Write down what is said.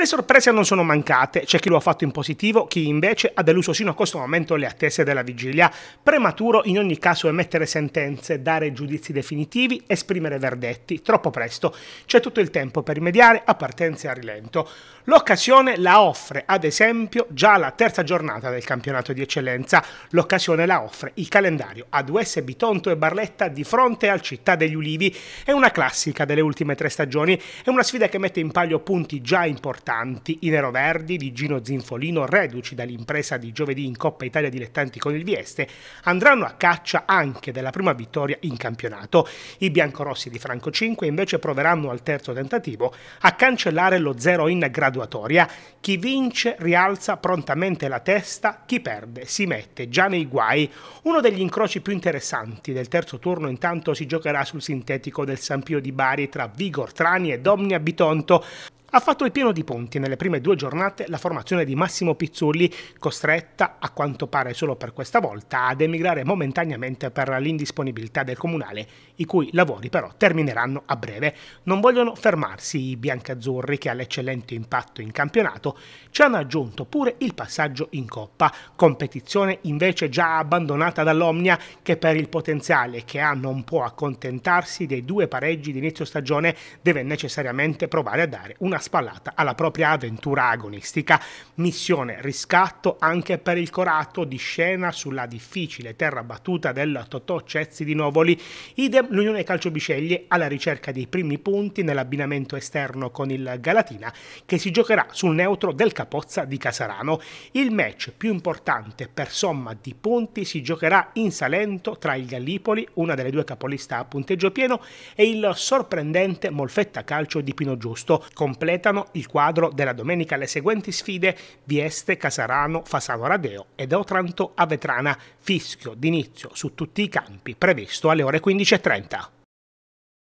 Le sorprese non sono mancate, c'è chi lo ha fatto in positivo, chi invece ha deluso sino a questo momento le attese della vigilia. Prematuro in ogni caso emettere sentenze, dare giudizi definitivi, esprimere verdetti, troppo presto. C'è tutto il tempo per rimediare a partenze a rilento. L'occasione la offre, ad esempio, già la terza giornata del campionato di eccellenza. L'occasione la offre il calendario ad USB Tonto e Barletta di fronte al Città degli Ulivi. È una classica delle ultime tre stagioni, è una sfida che mette in palio punti già importanti dilettanti, i neroverdi di Gino Zinfolino, reduci dall'impresa di giovedì in Coppa Italia Dilettanti con il Vieste, andranno a caccia anche della prima vittoria in campionato. I biancorossi di Franco 5 invece proveranno al terzo tentativo a cancellare lo zero in graduatoria. Chi vince rialza prontamente la testa, chi perde si mette già nei guai. Uno degli incroci più interessanti del terzo turno intanto si giocherà sul sintetico del San Pio di Bari tra Vigor Trani e Domnia Bitonto. Ha fatto il pieno di punti nelle prime due giornate la formazione di Massimo Pizzulli, costretta, a quanto pare solo per questa volta, ad emigrare momentaneamente per l'indisponibilità del comunale, i cui lavori però termineranno a breve. Non vogliono fermarsi i biancazzurri che all'eccellente impatto in campionato ci hanno aggiunto pure il passaggio in Coppa, competizione invece già abbandonata dall'Omnia che per il potenziale che ha non può accontentarsi dei due pareggi d'inizio stagione deve necessariamente provare a dare una spallata alla propria avventura agonistica. Missione riscatto anche per il corato di scena sulla difficile terra battuta del Totò Cezzi di Novoli. Idem l'Unione Calcio Bisceglie alla ricerca dei primi punti nell'abbinamento esterno con il Galatina che si giocherà sul neutro del Capozza di Casarano. Il match più importante per somma di punti si giocherà in Salento tra il Gallipoli, una delle due capolista a punteggio pieno, e il sorprendente Molfetta Calcio di Pino Giusto. Completo completano il quadro della domenica le seguenti sfide Vieste, Casarano, Fasano Radeo ed Otranto a Vetrana, fischio d'inizio su tutti i campi previsto alle ore 15.30.